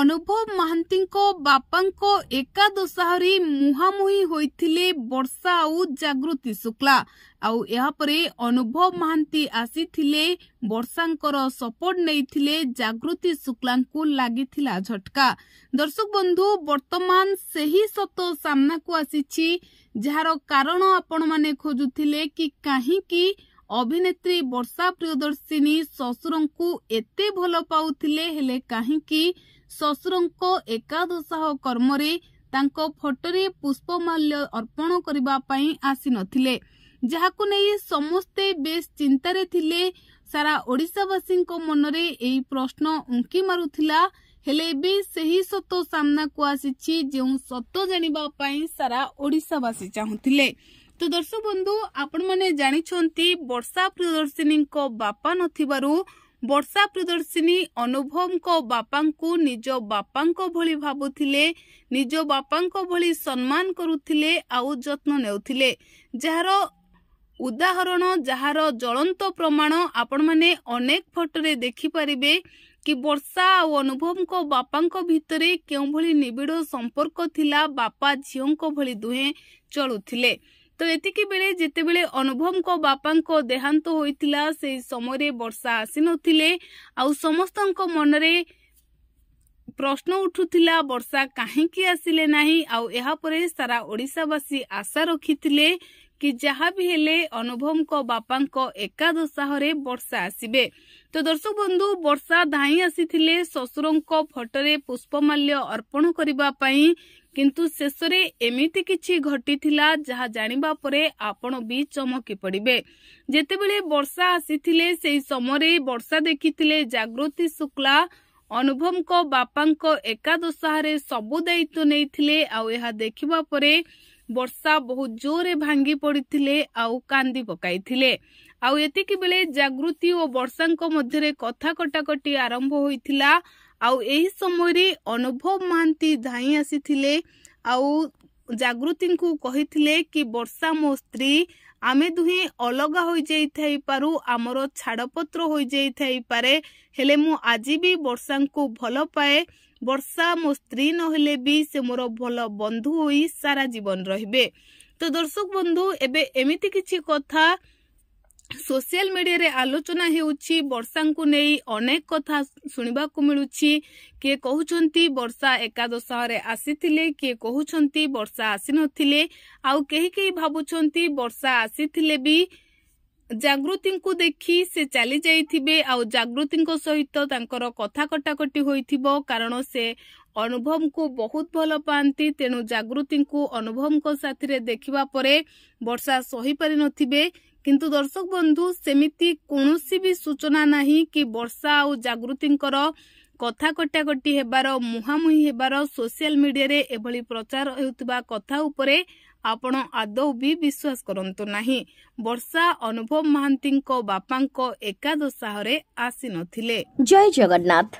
ଅନୁଭବ ମହାନ୍ତିଙ୍କ ବାପାଙ୍କ ଏକାଦଶାହରେ ମୁହାଁମୁହିଁ ହୋଇଥିଲେ ବର୍ଷା ଆଉ ଜାଗୃତି ଶୁକ୍ଲା ଆଉ ଏହାପରେ ଅନୁଭବ ମହାନ୍ତି ଆସିଥିଲେ ବର୍ଷାଙ୍କର ସପୋର୍ଟ ନେଇଥିଲେ ଜାଗୃତି ଶୁକ୍ଲାଙ୍କୁ ଲାଗିଥିଲା ଝଟକା ଦର୍ଶକ ବନ୍ଧୁ ବର୍ତ୍ତମାନ ସେହି ସତ ସାମ୍ନାକୁ ଆସିଛି ଯାହାର କାରଣ ଆପଣମାନେ ଖୋଜୁଥିଲେ କି କାହିଁକି ଅଭିନେତ୍ରୀ ବର୍ଷା ପ୍ରିୟଦର୍ଶିନୀ ଶ୍ୱଶୁରଙ୍କୁ ଏତେ ଭଲ ପାଉଥିଲେ ହେଲେ କାହିଁକି ଶ୍ୱଶୁରଙ୍କ ଏକାଦଶାହ କର୍ମରେ ତାଙ୍କ ଫଟୋରେ ପୁଷ୍ପମାଲ୍ୟ ଅର୍ପଣ କରିବା ପାଇଁ ଆସିନଥିଲେ ଯାହାକୁ ନେଇ ସମସ୍ତେ ବେଶ୍ ଚିନ୍ତାରେ ଥିଲେ ସାରା ଓଡ଼ିଶାବାସୀଙ୍କ ମନରେ ଏହି ପ୍ରଶ୍ନ ଉଙ୍କି ମାରୁଥିଲା ହେଲେ ଏବେ ସେହି ସତ ସାମ୍ନାକୁ ଆସିଛି ଯେଉଁ ସତ ଜାଣିବା ପାଇଁ ସାରା ଓଡ଼ିଶାବାସୀ ଚାହୁଁଥିଲେ তো দর্শক বন্ধু ଆପଣମାନେ ଜାଣିଛନ୍ତି ବର୍ଷା ପ୍ରିୟଦର୍ଶିନୀଙ୍କ ବାପା ନଥିବାରୁ ବର୍ଷା ପ୍ରିୟଦର୍ଶିନୀ ଅନୁଭବଙ୍କ ବାପାଙ୍କୁ ନିଜ ବାପାଙ୍କ ଭଳି ଭାବୁଥିଲେ ନିଜ ବାପାଙ୍କ ଭଳି ସମ୍ମାନ କରୁଥିଲେ ଆଉ ଯତ୍ନ ନେଉଥିଲେ ଯାହାର ଉଦାହରଣ ଯାହାର ଜ୍ୱଳନ୍ତ ପ୍ରମାଣ ଆପଣମାନେ ଅନେକ ଫଟୋରେ ଦେଖିପାରିବେ କି ବର୍ଷା ଆଉ ଅନୁଭବଙ୍କ ବାପାଙ୍କ ଭିତରେ କେଉଁଭଳି ନିବିଡ଼ ସମ୍ପର୍କ ଥିଲା ବାପା ଝିଅଙ୍କ ଭଳି ଦୁହେଁ ଚଳୁଥିଲେ ତ ଏତିକିବେଳେ ଯେତେବେଳେ ଅନୁଭବଙ୍କ ବାପାଙ୍କ ଦେହାନ୍ତ ହୋଇଥିଲା ସେହି ସମୟରେ ବର୍ଷା ଆସିନଥିଲେ ଆଉ ସମସ୍ତଙ୍କ ମନରେ ପ୍ରଶ୍ନ ଉଠୁଥିଲା ବର୍ଷା କାହିଁକି ଆସିଲେ ନାହିଁ ଆଉ ଏହାପରେ ସାରା ଓଡ଼ିଶାବାସୀ ଆଶା ରଖିଥିଲେ କି ଯାହା ବି ହେଲେ ଅନୁଭବଙ୍କ ବାପାଙ୍କ ଏକାଦଶାହରେ ବର୍ଷା ଆସିବେ ତ ଦର୍ଶକ ବନ୍ଧୁ ବର୍ଷା ଧାଇଁ ଆସିଥିଲେ ଶ୍ୱଶୁରଙ୍କ ଫଟୋରେ ପୁଷ୍ପମାଲ୍ୟ ଅର୍ପଣ କରିବା ପାଇଁ କିନ୍ତୁ ଶେଷରେ ଏମିତି କିଛି ଘଟିଥିଲା ଯାହା ଜାଣିବା ପରେ ଆପଣ ବି ଚମକି ପଡ଼ିବେ ଯେତେବେଳେ ବର୍ଷା ଆସିଥିଲେ ସେହି ସମୟରେ ବର୍ଷା ଦେଖିଥିଲେ ଜାଗୃତି ଶୁକ୍ଲା ଅନୁଭବଙ୍କ ବାପାଙ୍କ ଏକାଦଶାହାରେ ସବୁ ଦାୟିତ୍ୱ ନେଇଥିଲେ ଆଉ ଏହା ଦେଖିବା ପରେ ବର୍ଷା ବହୁତ ଜୋରରେ ଭାଙ୍ଗି ପଡ଼ିଥିଲେ ଆଉ କାନ୍ଦି ପକାଇଥିଲେ ଆଉ ଏତିକି ବେଳେ ଜାଗୃତି ଓ ବର୍ଷାଙ୍କ ମଧ୍ୟରେ କଥା କଟାକଟି ଆରମ୍ଭ ହୋଇଥିଲା ଆଉ ଏହି ସମୟରେ ଅନୁଭବ ମହାନ୍ତି ଧାଇଁ ଆସିଥିଲେ ଆଉ ଜାଗୃତିଙ୍କୁ କହିଥିଲେ କି ବର୍ଷା ମୋ ସ୍ତ୍ରୀ ଆମେ ଦୁହେଁ ଅଲଗା ହୋଇଯାଇଥାଇପାରୁ ଆମର ଛାଡ଼ପତ୍ର ହୋଇଯାଇଥାଇପାରେ ହେଲେ ମୁଁ ଆଜି ବି ବର୍ଷାଙ୍କୁ ଭଲ ପାଏ ବର୍ଷା ମୋ ସ୍ତ୍ରୀ ନହେଲେ ବି ସେ ମୋର ଭଲ ବନ୍ଧୁ ହୋଇ ସାରା ଜୀବନ ରହିବେ ତ ଦର୍ଶକ ବନ୍ଧୁ ଏବେ ଏମିତି କିଛି କଥା ସୋସିଆଲ ମିଡ଼ିଆରେ ଆଲୋଚନା ହେଉଛି ବର୍ଷାଙ୍କୁ ନେଇ ଅନେକ କଥା ଶୁଣିବାକୁ ମିଳୁଛି କିଏ କହୁଛନ୍ତି ବର୍ଷା ଏକାଦଶହରେ ଆସିଥିଲେ କିଏ କହୁଛନ୍ତି ବର୍ଷା ଆସିନଥିଲେ ଆଉ କେହି କେହି ଭାବୁଛନ୍ତି ବର୍ଷା ଆସିଥିଲେ ବି ଜାଗୃତିଙ୍କୁ ଦେଖି ସେ ଚାଲି ଯାଇଥିବେ ଆଉ ଜାଗୃତିଙ୍କ ସହିତ ତାଙ୍କର କଥା କଟାକଟି ହୋଇଥିବ କାରଣ ସେ ଅନୁଭବଙ୍କୁ ବହୁତ ଭଲ ପାଆନ୍ତି ତେଣୁ ଜାଗୃତିଙ୍କୁ ଅନୁଭବଙ୍କ ସାଥିରେ ଦେଖିବା ପରେ ବର୍ଷା ସହିପାରିନଥିବେ କିନ୍ତୁ ଦର୍ଶକ ବନ୍ଧୁ ସେମିତି କୌଣସି ବି ସୂଚନା ନାହିଁ କି ବର୍ଷା ଆଉ ଜାଗୃତିଙ୍କର କଥା କଟାକଟି ହେବାର ମୁହାଁମୁହିଁ ହେବାର ସୋସିଆଲ ମିଡିଆରେ ଏଭଳି ପ୍ରଚାର ହେଉଥିବା କଥା ଉପରେ ଆପଣ ଆଦୌ ବି ବିଶ୍ୱାସ କରନ୍ତୁ ନାହିଁ ବର୍ଷା ଅନୁଭବ ମହାନ୍ତିଙ୍କ ବାପାଙ୍କ ଏକାଦଶାହରେ ଆସିନଥିଲେ ଜୟ ଜଗନ୍ନାଥ